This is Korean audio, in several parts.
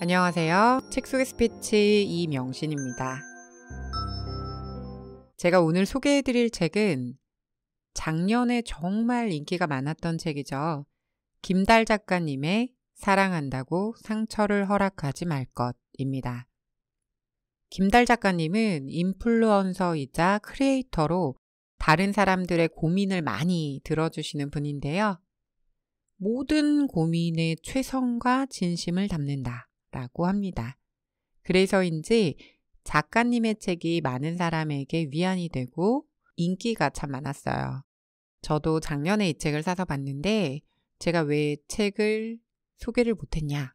안녕하세요. 책 속의 스피치 이명신입니다. 제가 오늘 소개해드릴 책은 작년에 정말 인기가 많았던 책이죠. 김달 작가님의 사랑한다고 상처를 허락하지 말 것입니다. 김달 작가님은 인플루언서이자 크리에이터로 다른 사람들의 고민을 많이 들어주시는 분인데요. 모든 고민의 최선과 진심을 담는다. 라고 합니다. 그래서인지 작가님의 책이 많은 사람에게 위안이 되고 인기가 참 많았어요. 저도 작년에 이 책을 사서 봤는데 제가 왜 책을 소개를 못했냐.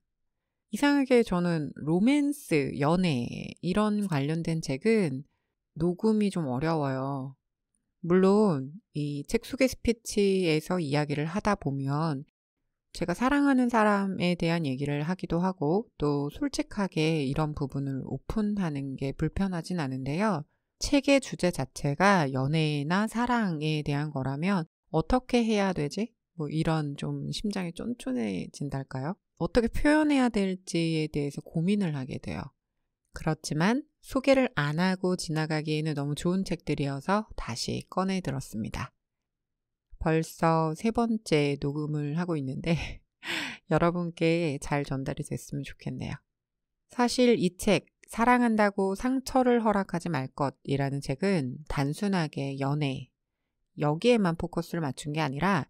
이상하게 저는 로맨스, 연애, 이런 관련된 책은 녹음이 좀 어려워요. 물론 이 책 소개 스피치에서 이야기를 하다 보면 제가 사랑하는 사람에 대한 얘기를 하기도 하고 또 솔직하게 이런 부분을 오픈하는 게 불편하진 않은데요. 책의 주제 자체가 연애나 사랑에 대한 거라면 어떻게 해야 되지? 뭐 이런 좀 심장이 쫀쫀해진달까요? 어떻게 표현해야 될지에 대해서 고민을 하게 돼요. 그렇지만 소개를 안 하고 지나가기에는 너무 좋은 책들이어서 다시 꺼내 들었습니다. 벌써 세 번째 녹음을 하고 있는데 여러분께 잘 전달이 됐으면 좋겠네요. 사실 이 책, 사랑한다고 상처를 허락하지 말 것이라는 책은 단순하게 연애, 여기에만 포커스를 맞춘 게 아니라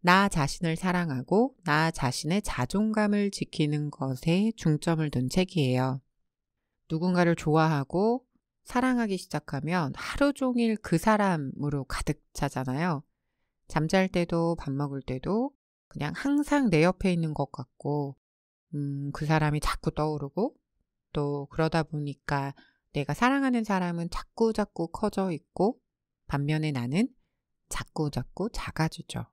나 자신을 사랑하고 나 자신의 자존감을 지키는 것에 중점을 둔 책이에요. 누군가를 좋아하고 사랑하기 시작하면 하루 종일 그 사람으로 가득 차잖아요. 잠잘 때도 밥 먹을 때도 그냥 항상 내 옆에 있는 것 같고, 음, 그 사람이 자꾸 떠오르고, 또 그러다 보니까 내가 사랑하는 사람은 자꾸 자꾸 커져 있고, 반면에 나는 자꾸 자꾸 작아지죠.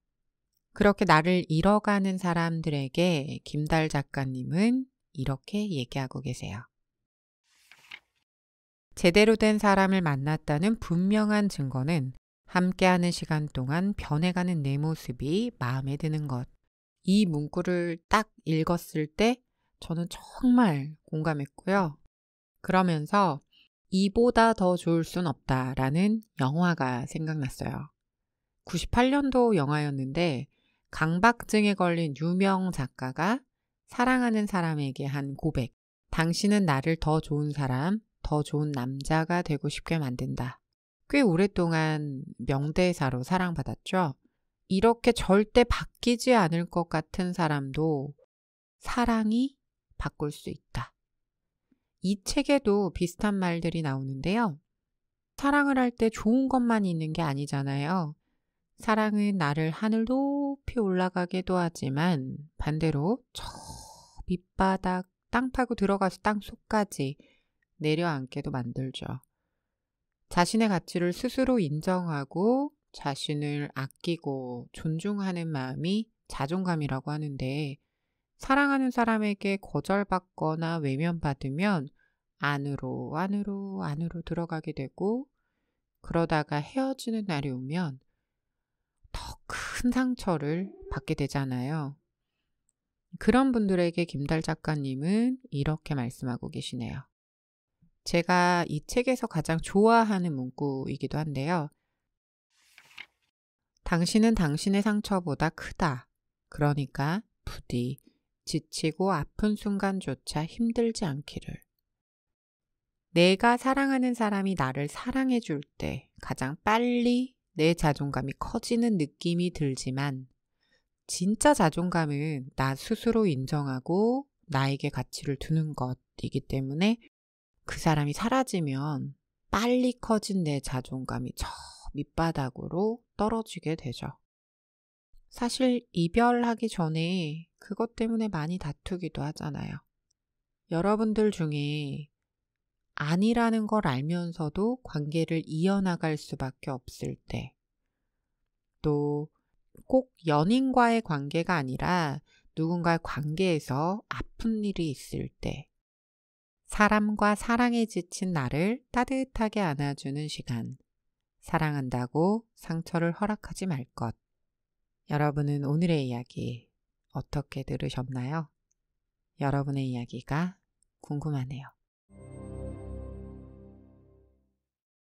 그렇게 나를 잃어가는 사람들에게 김달 작가님은 이렇게 얘기하고 계세요. 제대로 된 사람을 만났다는 분명한 증거는 함께하는 시간 동안 변해가는 내 모습이 마음에 드는 것. 이 문구를 딱 읽었을 때 저는 정말 공감했고요. 그러면서 이보다 더 좋을 순 없다라는 영화가 생각났어요. 98년도 영화였는데 강박증에 걸린 유명 작가가 사랑하는 사람에게 한 고백. 당신은 나를 더 좋은 사람, 더 좋은 남자가 되고 싶게 만든다. 꽤 오랫동안 명대사로 사랑받았죠. 이렇게 절대 바뀌지 않을 것 같은 사람도 사랑이 바꿀 수 있다. 이 책에도 비슷한 말들이 나오는데요. 사랑을 할 때 좋은 것만 있는 게 아니잖아요. 사랑은 나를 하늘 높이 올라가게도 하지만 반대로 저 밑바닥 땅 파고 들어가서 땅 속까지 내려앉게도 만들죠. 자신의 가치를 스스로 인정하고 자신을 아끼고 존중하는 마음이 자존감이라고 하는데 사랑하는 사람에게 거절받거나 외면받으면 안으로, 안으로, 안으로 들어가게 되고, 그러다가 헤어지는 날이 오면 더 큰 상처를 받게 되잖아요. 그런 분들에게 김달 작가님은 이렇게 말씀하고 계시네요. 제가 이 책에서 가장 좋아하는 문구이기도 한데요. 당신은 당신의 상처보다 크다. 그러니까 부디 지치고 아픈 순간조차 힘들지 않기를. 내가 사랑하는 사람이 나를 사랑해 줄 때 가장 빨리 내 자존감이 커지는 느낌이 들지만 진짜 자존감은 나 스스로 인정하고 나에게 가치를 두는 것이기 때문에 그 사람이 사라지면 빨리 커진 내 자존감이 저 밑바닥으로 떨어지게 되죠. 사실 이별하기 전에 그것 때문에 많이 다투기도 하잖아요. 여러분들 중에 아니라는 걸 알면서도 관계를 이어나갈 수밖에 없을 때, 또 꼭 연인과의 관계가 아니라 누군가의 관계에서 아픈 일이 있을 때, 사람과 사랑에 지친 나를 따뜻하게 안아주는 시간. 사랑한다고 상처를 허락하지 말 것. 여러분은 오늘의 이야기 어떻게 들으셨나요? 여러분의 이야기가 궁금하네요.